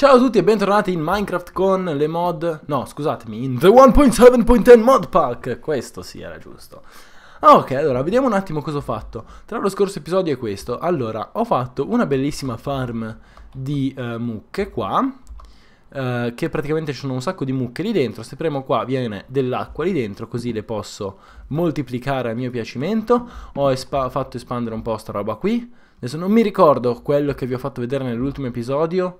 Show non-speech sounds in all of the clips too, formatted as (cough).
Ciao a tutti e bentornati in Minecraft con le mod... No, scusatemi, in The 1.7.10 Mod Pack! Questo sì, era giusto. Ah, ok, allora, vediamo un attimo cosa ho fatto. Tra lo scorso episodio e questo. Allora, ho fatto una bellissima farm di uh, mucche qua, uh, che praticamente ci sono un sacco di mucche lì dentro. Se premo qua viene dell'acqua lì dentro, così le posso moltiplicare a mio piacimento. Ho espa fatto espandere un po' sta roba qui. Adesso non mi ricordo quello che vi ho fatto vedere nell'ultimo episodio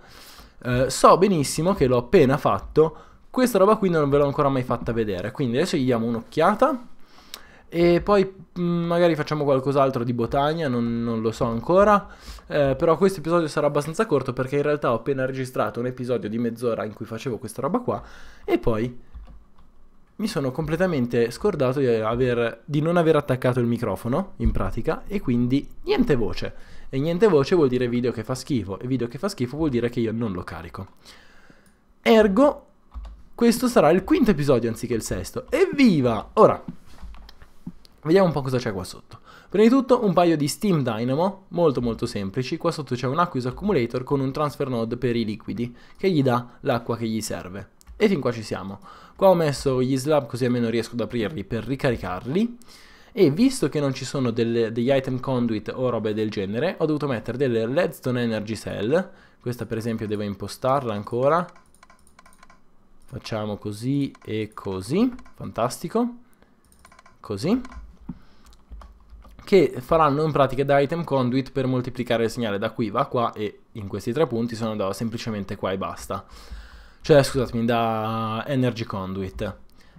eh, so benissimo che l'ho appena fatto, questa roba qui non ve l'ho ancora mai fatta vedere, quindi adesso gli diamo un'occhiata e poi mm, magari facciamo qualcos'altro di botania, non, non, lo so ancora, eh, però questo episodio sarà abbastanza corto perché in realtà ho appena registrato un episodio di mezz'ora in cui facevo questa roba qua e poi mi sono completamente scordato di, aver, di, non aver attaccato il microfono, in pratica, e quindi niente voce. E niente voce vuol dire video che fa schifo, e video che fa schifo vuol dire che io non lo carico. Ergo, questo sarà il quinto episodio anziché il sesto. Evviva! Ora, vediamo un po' cosa c'è qua sotto. Prima di tutto un paio di Steam Dynamo, molto molto semplici. Qua sotto c'è un Aqueous Accumulator con un Transfer Node per i liquidi, che gli dà l'acqua che gli serve. E fin qua ci siamo. Qua ho messo gli slab così almeno riesco ad aprirli per ricaricarli. E visto che non ci sono delle, degli item conduit o robe del genere, ho dovuto mettere delle redstone energy cell. Questa per esempio devo impostarla ancora. Facciamo così e così. Fantastico. Così che faranno in pratica da item conduit per moltiplicare il segnale da qui va qua e in questi tre punti sono andato semplicemente qua e basta cioè scusatemi, da Energy Conduit.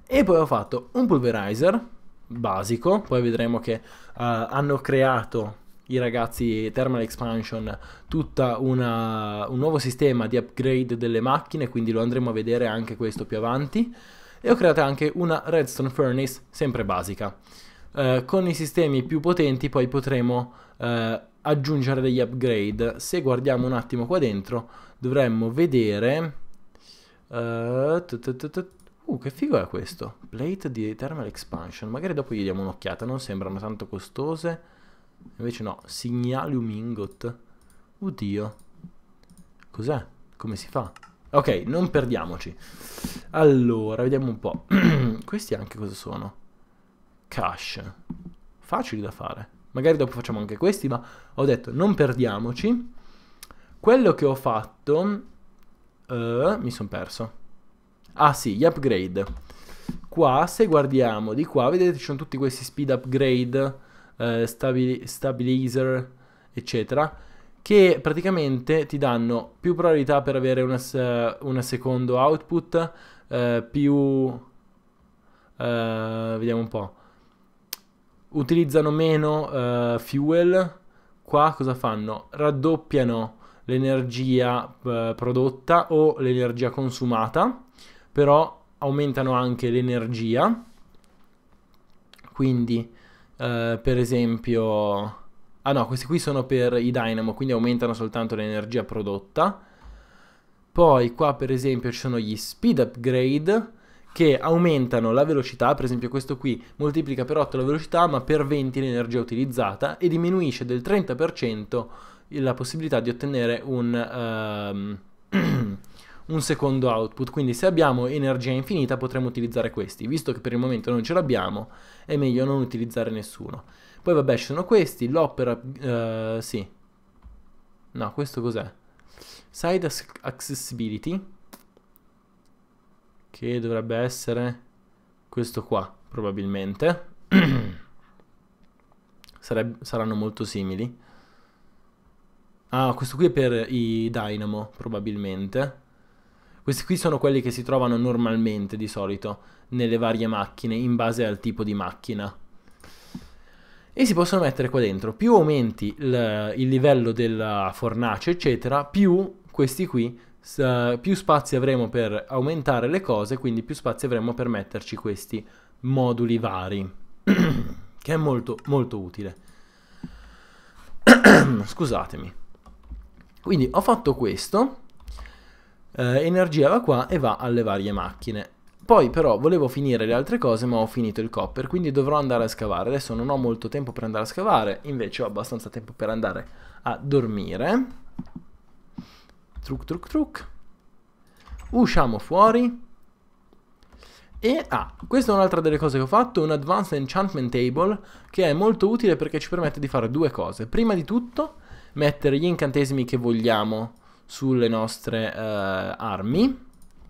E poi ho fatto un pulverizer basico, poi vedremo che uh, hanno creato i ragazzi Thermal Expansion tutta una, un nuovo sistema di upgrade delle macchine, quindi lo andremo a vedere anche questo più avanti. E ho creato anche una Redstone Furnace, sempre basica. Uh, con i sistemi più potenti poi potremo uh, aggiungere degli upgrade. Se guardiamo un attimo qua dentro dovremmo vedere eh, uh, che figo è questo? Plate di Eternal Expansion. Magari dopo gli diamo un'occhiata. Non sembrano tanto costose. Invece no. Signalium ingot. Oddio. Cos'è? Come si fa? Ok, non perdiamoci. Allora, vediamo un po'. (clears throat) Questi anche cosa sono? Cash. Facili da fare. Magari dopo facciamo anche questi, ma ho detto non perdiamoci. Quello che ho fatto Uh, mi sono perso. Ah sì, gli upgrade. Qua, se guardiamo di qua, vedete ci sono tutti questi speed upgrade, eh, stabi stabilizer, eccetera, che praticamente ti danno più probabilità per avere una, una secondo output, eh, più... Eh, vediamo un po'. Utilizzano meno eh, fuel. Qua cosa fanno? Raddoppiano l'energia eh, prodotta o l'energia consumata, però aumentano anche l'energia. Quindi, eh, per esempio... Ah no, questi qui sono per i dynamo, quindi aumentano soltanto l'energia prodotta. Poi qua per esempio ci sono gli speed upgrade, che aumentano la velocità, per esempio questo qui moltiplica per 8 la velocità ma per 20 l'energia utilizzata e diminuisce del 30% la possibilità di ottenere un, um, (clears throat) un secondo output. Quindi se abbiamo energia infinita potremmo utilizzare questi. Visto che per il momento non ce l'abbiamo, è meglio non utilizzare nessuno. Poi vabbè, ci sono questi, l'opera... Uh, sì. No, questo cos'è? Side Accessibility, che dovrebbe essere questo qua, probabilmente. (clears throat) Sareb saranno molto simili. Ah, questo qui è per i Dynamo, probabilmente. Questi qui sono quelli che si trovano normalmente, di solito, nelle varie macchine, in base al tipo di macchina. E si possono mettere qua dentro. Più aumenti il, il livello della fornace, eccetera, più questi qui, più spazi avremo per aumentare le cose, quindi più spazi avremo per metterci questi moduli vari. (clears throat) che è molto, molto utile. (clears throat) Scusatemi. Quindi ho fatto questo, eh, energia va qua e va alle varie macchine. Poi però volevo finire le altre cose ma ho finito il copper, quindi dovrò andare a scavare. Adesso non ho molto tempo per andare a scavare, invece ho abbastanza tempo per andare a dormire. Truc truc truc. Usciamo fuori. E, ah, questa è un'altra delle cose che ho fatto, un Advanced Enchantment Table, che è molto utile perché ci permette di fare due cose. Prima di tutto mettere gli incantesimi che vogliamo sulle nostre eh, armi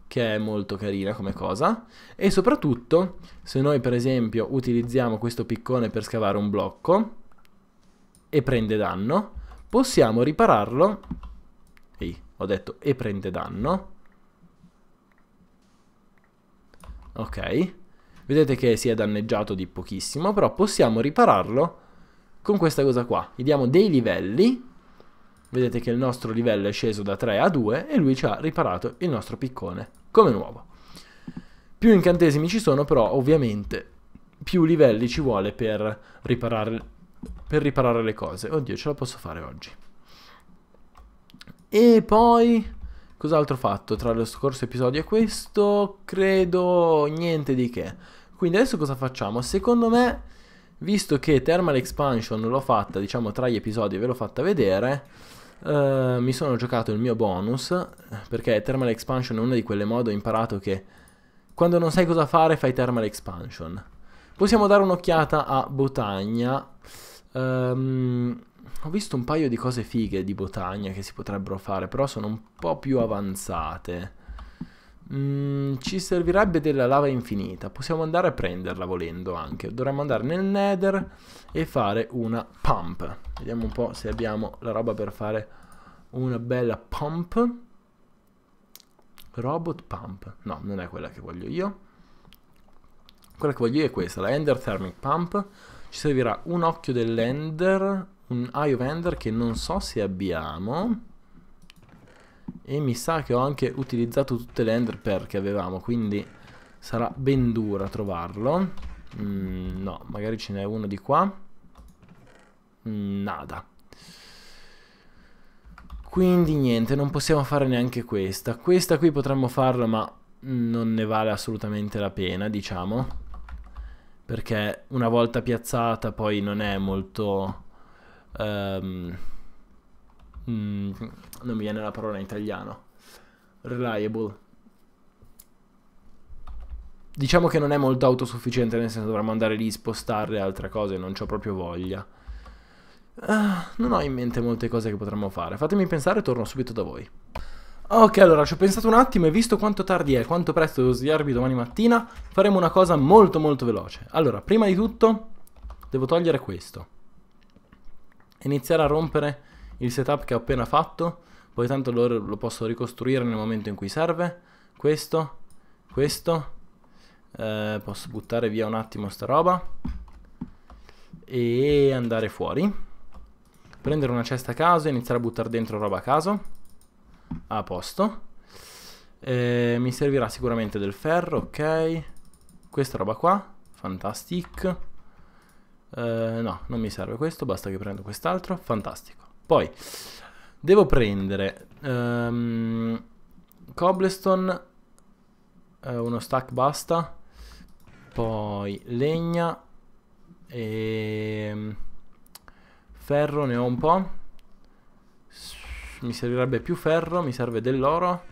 che è molto carina come cosa e soprattutto se noi per esempio utilizziamo questo piccone per scavare un blocco e prende danno possiamo ripararlo ehi ho detto e prende danno ok vedete che si è danneggiato di pochissimo però possiamo ripararlo con questa cosa qua gli diamo dei livelli Vedete che il nostro livello è sceso da 3 a 2 e lui ci ha riparato il nostro piccone come nuovo. Più incantesimi ci sono, però ovviamente più livelli ci vuole per riparare, per riparare le cose. Oddio, ce la posso fare oggi. E poi... Cos'altro ho fatto tra lo scorso episodio e questo? Credo niente di che. Quindi adesso cosa facciamo? Secondo me, visto che Thermal Expansion l'ho fatta, diciamo tra gli episodi ve l'ho fatta vedere, eh, mi sono giocato il mio bonus perché Thermal Expansion è una di quelle mode ho imparato che quando non sai cosa fare fai Thermal Expansion. Possiamo dare un'occhiata a Botagna. Um, ho visto un paio di cose fighe di Botagna che si potrebbero fare, però sono un po' più avanzate. Mm, ci servirebbe della lava infinita. Possiamo andare a prenderla volendo anche. Dovremmo andare nel nether e fare una pump. Vediamo un po' se abbiamo la roba per fare una bella pump. Robot pump. No, non è quella che voglio io. Quella che voglio io è questa, la Ender Thermic Pump. Ci servirà un occhio dell'Ender, un Eye of Ender che non so se abbiamo. E mi sa che ho anche utilizzato tutte le ender pearl che avevamo, quindi sarà ben dura trovarlo. Mm, no, magari ce n'è uno di qua. Mm, nada. Quindi niente, non possiamo fare neanche questa. Questa qui potremmo farla, ma non ne vale assolutamente la pena, diciamo. Perché una volta piazzata poi non è molto... Um, Mm, non mi viene la parola in italiano. Reliable. Diciamo che non è molto autosufficiente, nel senso dovremmo andare lì, a spostare altre cose, non ho proprio voglia. Uh, non ho in mente molte cose che potremmo fare. Fatemi pensare e torno subito da voi. Ok, allora ci ho pensato un attimo e visto quanto tardi è, quanto presto devo svegliarmi domani mattina, faremo una cosa molto molto veloce. Allora, prima di tutto devo togliere questo. Iniziare a rompere il setup che ho appena fatto, poi tanto lo, lo posso ricostruire nel momento in cui serve, questo, questo, eh, posso buttare via un attimo sta roba e andare fuori, prendere una cesta a caso e iniziare a buttare dentro roba a caso, a posto, eh, mi servirà sicuramente del ferro, ok, questa roba qua, fantastic, eh, no, non mi serve questo, basta che prendo quest'altro, fantastico. Poi devo prendere um, cobblestone, eh, uno stack basta, poi legna e ehm, ferro ne ho un po'. Mi servirebbe più ferro, mi serve dell'oro.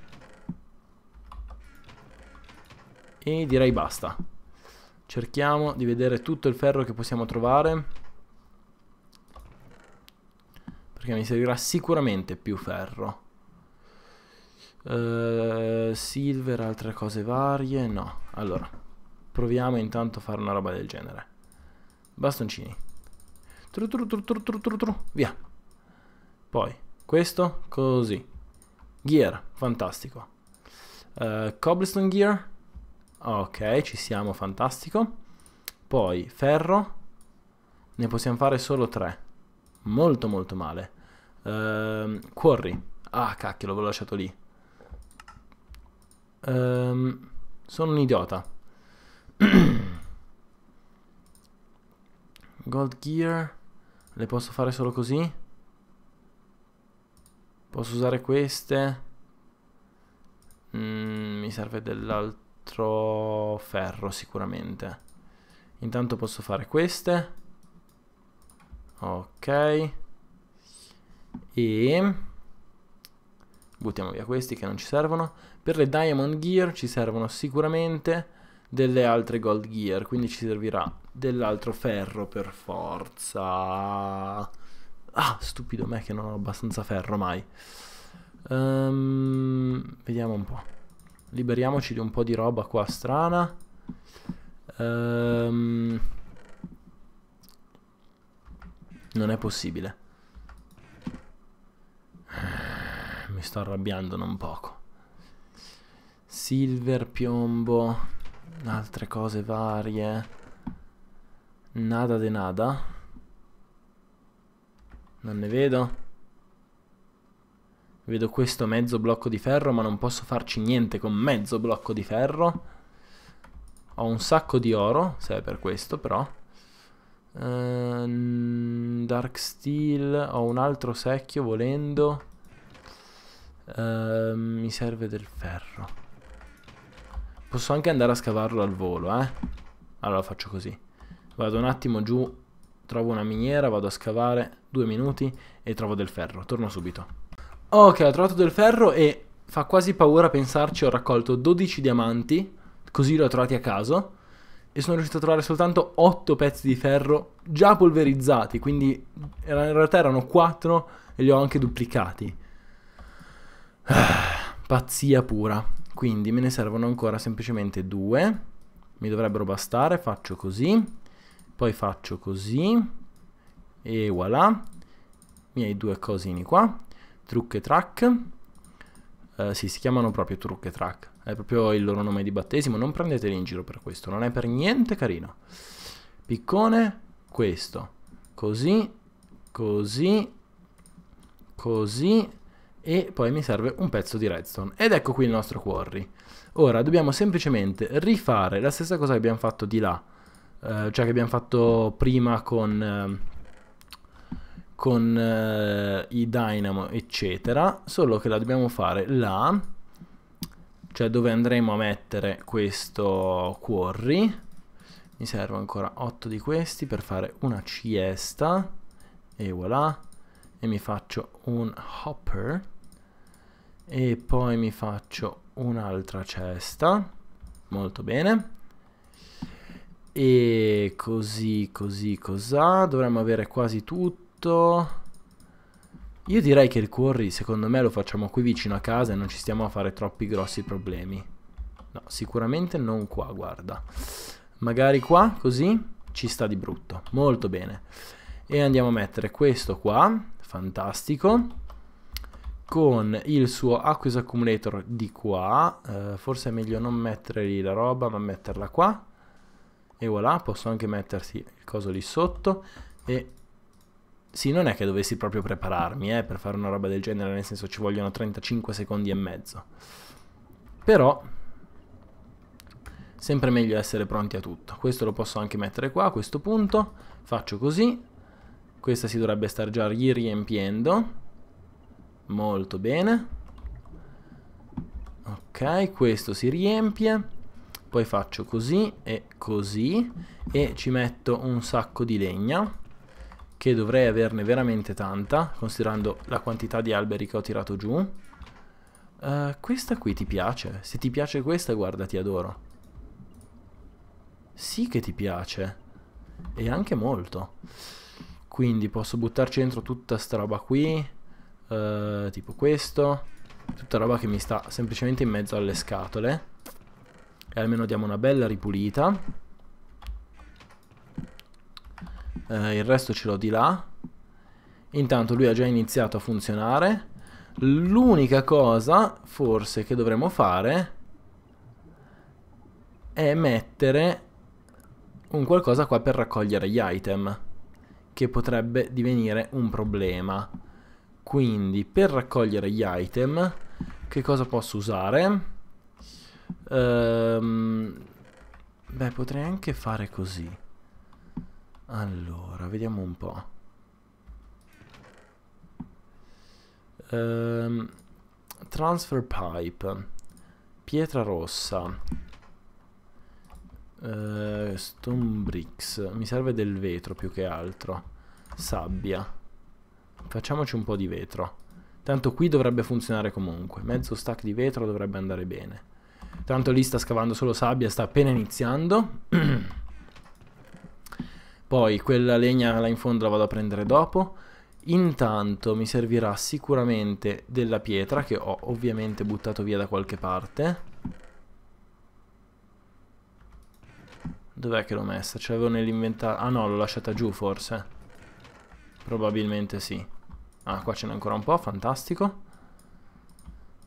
E direi basta. Cerchiamo di vedere tutto il ferro che possiamo trovare. perché mi servirà sicuramente più ferro. Uh, silver, altre cose varie, no. Allora, proviamo intanto a fare una roba del genere. Bastoncini. Tru tru tru tru tru tru tru, via. Poi, questo, così. Gear, fantastico. Uh, cobblestone gear. Ok, ci siamo, fantastico. Poi, ferro. Ne possiamo fare solo tre. Molto molto male. Uh, ehm, Quarry. Ah, cacchio, l'avevo lasciato lì. Um, sono un idiota. (clears throat) Gold Gear. Le posso fare solo così? Posso usare queste? Mm, mi serve dell'altro ferro sicuramente. Intanto posso fare queste. Ok e buttiamo via questi che non ci servono per le diamond gear ci servono sicuramente delle altre gold gear quindi ci servirà dell'altro ferro per forza ah stupido me che non ho abbastanza ferro mai um, vediamo un po' liberiamoci di un po' di roba qua strana um, non è possibile mi sto arrabbiando non poco. Silver, piombo, altre cose varie. Nada de nada. Non ne vedo. Vedo questo mezzo blocco di ferro, ma non posso farci niente con mezzo blocco di ferro. Ho un sacco di oro, se è per questo però. Ehm, dark steel, ho un altro secchio volendo. Ehm, mi serve del ferro. Posso anche andare a scavarlo al volo, eh? Allora faccio così. Vado un attimo giù, trovo una miniera, vado a scavare due minuti e trovo del ferro. Torno subito. Ok, ho trovato del ferro e fa quasi paura pensarci, ho raccolto 12 diamanti, così li ho trovati a caso, e sono riuscito a trovare soltanto 8 pezzi di ferro già polverizzati, quindi in realtà erano 4 e li ho anche duplicati. (sighs) Pazzia pura. Quindi me ne servono ancora semplicemente due. Mi dovrebbero bastare, faccio così. Poi faccio così. E voilà. Miei due cosini qua. Truck e track. Uh, eh, sì, si chiamano proprio truck e track. È proprio il loro nome di battesimo. Non prendeteli in giro per questo. Non è per niente carino. Piccone, questo. Così, così, così e poi mi serve un pezzo di redstone. Ed ecco qui il nostro quarry. Ora dobbiamo semplicemente rifare la stessa cosa che abbiamo fatto di là, eh, cioè che abbiamo fatto prima con, eh, con eh, i dynamo eccetera, solo che la dobbiamo fare là, cioè dove andremo a mettere questo quarry. Mi servono ancora 8 di questi per fare una ciesta e voilà e mi faccio un hopper e poi mi faccio un'altra cesta molto bene e così così cos'ha dovremmo avere quasi tutto io direi che il curry secondo me lo facciamo qui vicino a casa e non ci stiamo a fare troppi grossi problemi no sicuramente non qua guarda magari qua così ci sta di brutto molto bene e andiamo a mettere questo qua fantastico con il suo acquis Accumulator di qua, eh, forse è meglio non mettere lì la roba ma metterla qua e voilà, posso anche mettersi il coso lì sotto e sì, non è che dovessi proprio prepararmi eh, per fare una roba del genere, nel senso ci vogliono 35 secondi e mezzo. Però sempre meglio essere pronti a tutto. Questo lo posso anche mettere qua a questo punto, faccio così. Questa si dovrebbe star già riempiendo Molto bene. Ok, questo si riempie. Poi faccio così e così. E ci metto un sacco di legna. Che dovrei averne veramente tanta, considerando la quantità di alberi che ho tirato giù. Uh, questa qui ti piace? Se ti piace questa, guarda, ti adoro. Sì che ti piace. E anche molto. Quindi posso buttarci dentro tutta sta roba qui Uh, tipo questo. Tutta roba che mi sta semplicemente in mezzo alle scatole. E almeno diamo una bella ripulita. Uh, il resto ce l'ho di là. Intanto lui ha già iniziato a funzionare. L'unica cosa, forse, che dovremmo fare è mettere un qualcosa qua per raccogliere gli item, che potrebbe divenire un problema. Quindi per raccogliere gli item, che cosa posso usare? Ehm, beh, potrei anche fare così. Allora, vediamo un po'. Ehm, transfer pipe. Pietra rossa. Uh, stone bricks. Mi serve del vetro più che altro. Sabbia. Facciamoci un po' di vetro. Tanto qui dovrebbe funzionare comunque. Mezzo stack di vetro dovrebbe andare bene. Tanto lì sta scavando solo sabbia, sta appena iniziando. (clears throat) Poi quella legna là in fondo la vado a prendere dopo. Intanto mi servirà sicuramente della pietra che ho ovviamente buttato via da qualche parte. Dov'è che l'ho messa? Ce l'avevo nell'inventario. Ah no, l'ho lasciata giù forse. Probabilmente sì. Ah, qua ce n'è ancora un po', fantastico.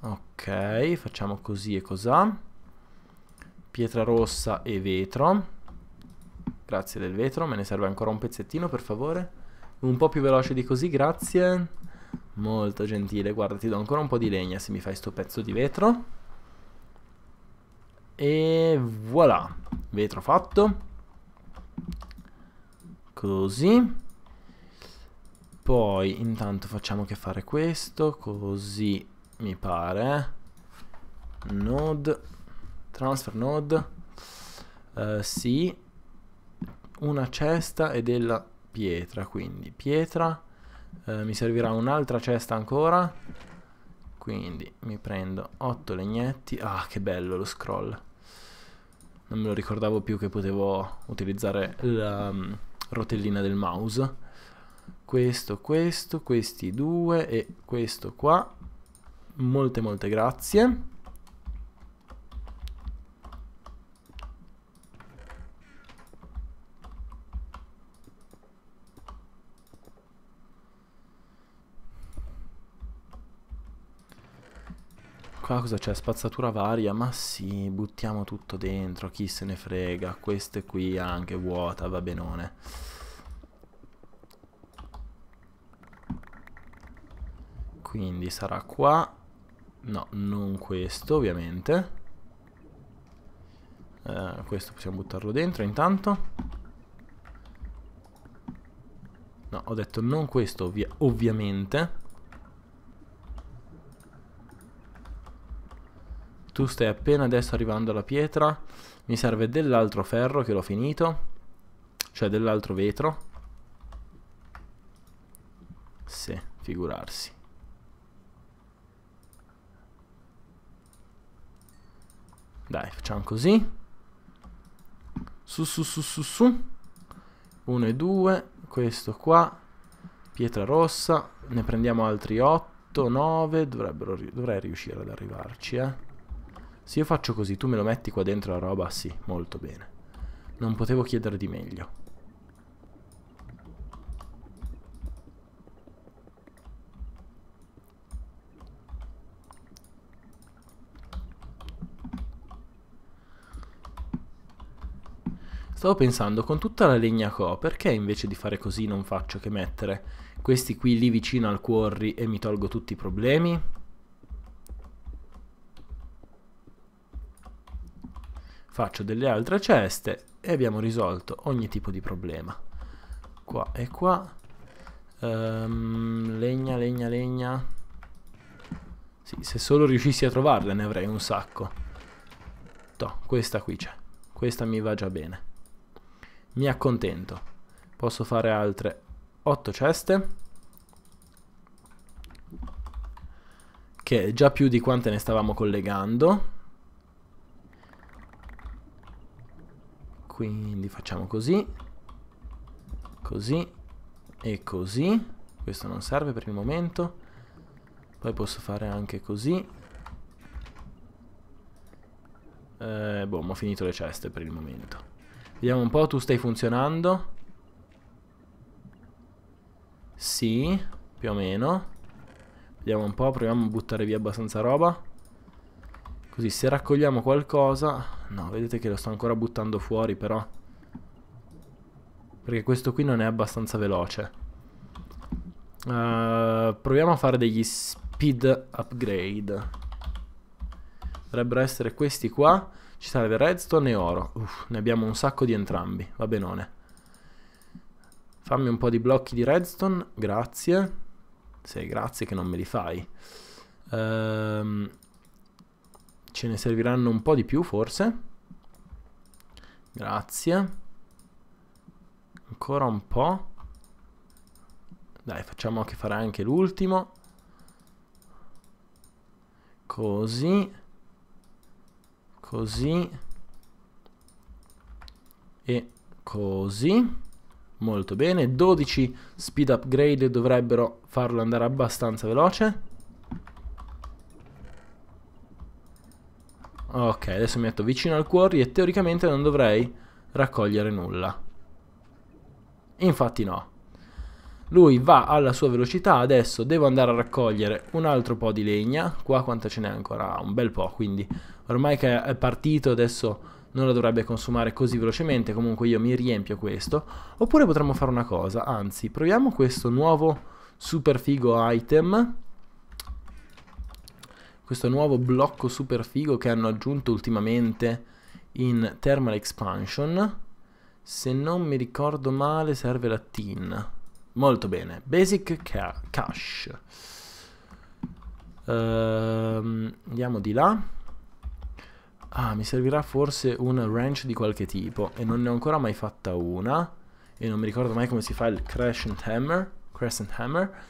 Ok, facciamo così e cos'ha. Pietra rossa e vetro. Grazie del vetro, me ne serve ancora un pezzettino, per favore. Un po' più veloce di così, grazie. Molto gentile, guarda, ti do ancora un po' di legna se mi fai sto pezzo di vetro. E voilà, vetro fatto. Così. Poi intanto facciamo che fare questo, così mi pare. Node, transfer node, uh, sì, una cesta e della pietra, quindi pietra, uh, mi servirà un'altra cesta ancora, quindi mi prendo 8 legnetti, ah che bello lo scroll, non me lo ricordavo più che potevo utilizzare la um, rotellina del mouse questo, questo, questi due e questo qua. Molte, molte grazie. Qua cosa c'è? Spazzatura varia? Ma sì, buttiamo tutto dentro, chi se ne frega. Queste qui anche vuota, va benone. Quindi sarà qua. No, non questo ovviamente. Eh, questo possiamo buttarlo dentro intanto. No, ho detto non questo ovvia ovviamente. Tu stai appena adesso arrivando alla pietra. Mi serve dell'altro ferro che l'ho finito. Cioè dell'altro vetro. Sì, figurarsi. Dai, facciamo così. Su, su, su, su, su. Uno e due. Questo qua. Pietra rossa. Ne prendiamo altri 8, 9. Dovrebbero, dovrei riuscire ad arrivarci, eh. Se io faccio così, tu me lo metti qua dentro la roba? Sì, molto bene. Non potevo chiedere di meglio. Stavo pensando, con tutta la legna che ho, perché invece di fare così non faccio che mettere questi qui lì vicino al quarry e mi tolgo tutti i problemi? Faccio delle altre ceste e abbiamo risolto ogni tipo di problema. Qua e qua. Um, legna, legna, legna. Sì, se solo riuscissi a trovarle ne avrei un sacco. Toh, questa qui c'è. Questa mi va già bene mi accontento. Posso fare altre 8 ceste, che è già più di quante ne stavamo collegando. Quindi facciamo così, così e così. Questo non serve per il momento. Poi posso fare anche così. Eh, boh, ho finito le ceste per il momento. Vediamo un po', tu stai funzionando. Sì, più o meno. Vediamo un po', proviamo a buttare via abbastanza roba. Così se raccogliamo qualcosa... No, vedete che lo sto ancora buttando fuori però. Perché questo qui non è abbastanza veloce. Uh, proviamo a fare degli speed upgrade. Dovrebbero essere questi qua. Ci serve redstone e oro. Uff, ne abbiamo un sacco di entrambi. Va benone. Fammi un po' di blocchi di redstone. Grazie. Sì, grazie che non me li fai. Ehm, ce ne serviranno un po' di più forse. Grazie. Ancora un po'. Dai, facciamo che fare anche l'ultimo. Così così e così molto bene 12 speed upgrade dovrebbero farlo andare abbastanza veloce ok adesso mi metto vicino al quarry e teoricamente non dovrei raccogliere nulla infatti no lui va alla sua velocità, adesso devo andare a raccogliere un altro po' di legna, qua quanta ce n'è ancora? Un bel po', quindi ormai che è partito adesso non la dovrebbe consumare così velocemente, comunque io mi riempio questo, oppure potremmo fare una cosa, anzi proviamo questo nuovo super figo item, questo nuovo blocco super figo che hanno aggiunto ultimamente in Thermal Expansion, se non mi ricordo male serve la tin, Molto bene. Basic ca cash. Ehm, andiamo di là. Ah, mi servirà forse un wrench di qualche tipo. E non ne ho ancora mai fatta una. E non mi ricordo mai come si fa il crescent hammer. Crescent hammer.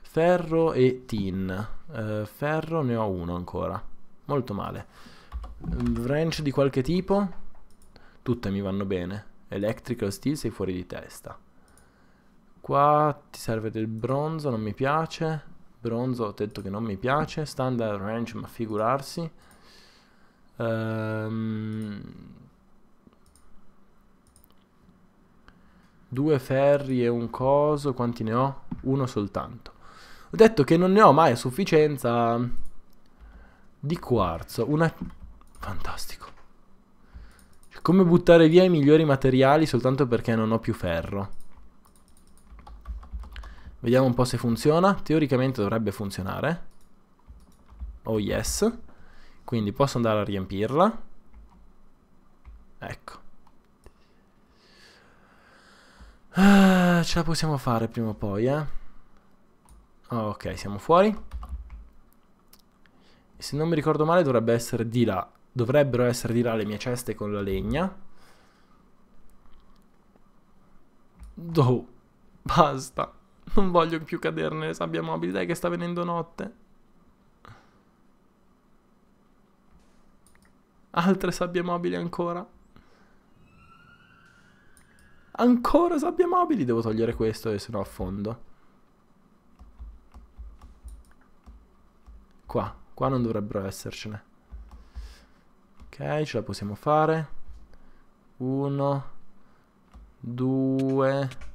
Ferro e tin. Ehm, ferro ne ho uno ancora. Molto male. Wrench ehm, di qualche tipo. Tutte mi vanno bene. Electrical steel sei fuori di testa. Qua ti serve del bronzo, non mi piace. Bronzo ho detto che non mi piace. Standard range, ma figurarsi. Um, due ferri e un coso. Quanti ne ho? Uno soltanto. Ho detto che non ne ho mai a sufficienza di quarzo. Una... Fantastico. Come buttare via i migliori materiali soltanto perché non ho più ferro. Vediamo un po' se funziona. Teoricamente dovrebbe funzionare. Oh yes. Quindi posso andare a riempirla. Ecco. Ah, ce la possiamo fare prima o poi, eh. Ok, siamo fuori. Se non mi ricordo male dovrebbe essere di là. Dovrebbero essere di là le mie ceste con la legna. Oh, basta. Non voglio più cadere nelle sabbie mobili, dai che sta venendo notte. Altre sabbie mobili ancora. Ancora sabbie mobili? Devo togliere questo e eh, se no affondo. Qua. Qua non dovrebbero essercene. Ok, ce la possiamo fare. Uno. Due. tre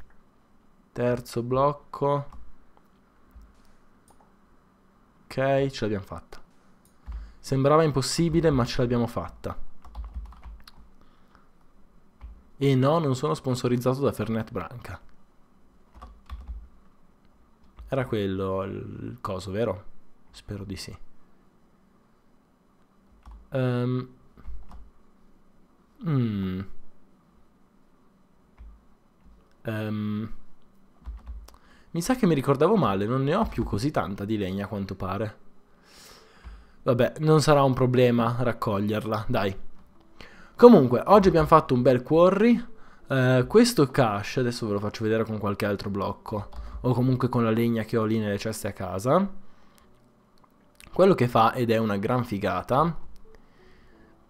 terzo blocco ok ce l'abbiamo fatta sembrava impossibile ma ce l'abbiamo fatta e no non sono sponsorizzato da Fernet Branca era quello il coso vero? spero di sì um. Um. Mi sa che mi ricordavo male, non ne ho più così tanta di legna a quanto pare. Vabbè, non sarà un problema raccoglierla, dai. Comunque, oggi abbiamo fatto un bel quarry. Eh, questo cache, adesso ve lo faccio vedere con qualche altro blocco. O comunque con la legna che ho lì nelle ceste a casa. Quello che fa, ed è una gran figata,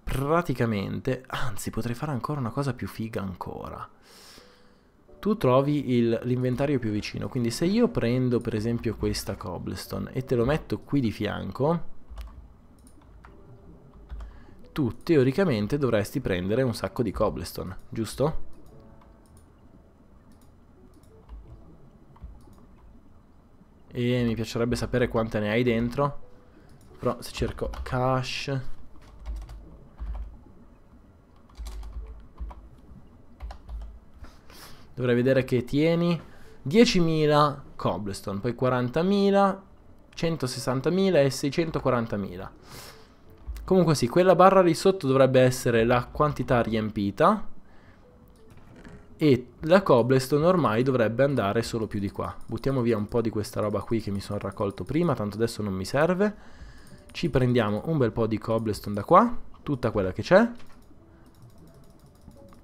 praticamente... Anzi, potrei fare ancora una cosa più figa ancora tu trovi l'inventario più vicino. Quindi se io prendo per esempio questa cobblestone e te lo metto qui di fianco, tu teoricamente dovresti prendere un sacco di cobblestone, giusto? E mi piacerebbe sapere quante ne hai dentro. Però se cerco cash... dovrei vedere che tieni 10.000 cobblestone, poi 40.000, 160.000 e 640.000. Comunque sì, quella barra lì sotto dovrebbe essere la quantità riempita e la cobblestone ormai dovrebbe andare solo più di qua. Buttiamo via un po' di questa roba qui che mi sono raccolto prima, tanto adesso non mi serve. Ci prendiamo un bel po' di cobblestone da qua, tutta quella che c'è.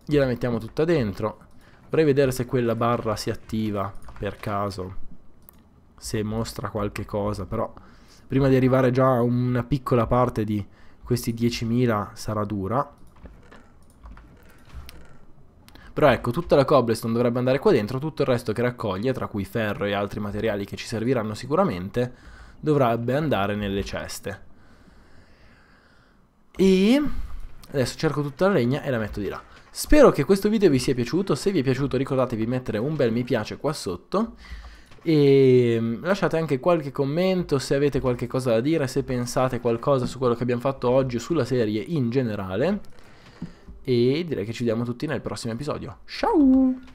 Gliela mettiamo tutta dentro Vorrei vedere se quella barra si attiva per caso, se mostra qualche cosa, però prima di arrivare già a una piccola parte di questi 10.000 sarà dura. Però ecco, tutta la cobblestone dovrebbe andare qua dentro, tutto il resto che raccoglie, tra cui ferro e altri materiali che ci serviranno sicuramente, dovrebbe andare nelle ceste. E adesso cerco tutta la legna e la metto di là. Spero che questo video vi sia piaciuto, se vi è piaciuto ricordatevi di mettere un bel mi piace qua sotto e mm, lasciate anche qualche commento se avete qualche cosa da dire, se pensate qualcosa su quello che abbiamo fatto oggi o sulla serie in generale e direi che ci vediamo tutti nel prossimo episodio. Ciao!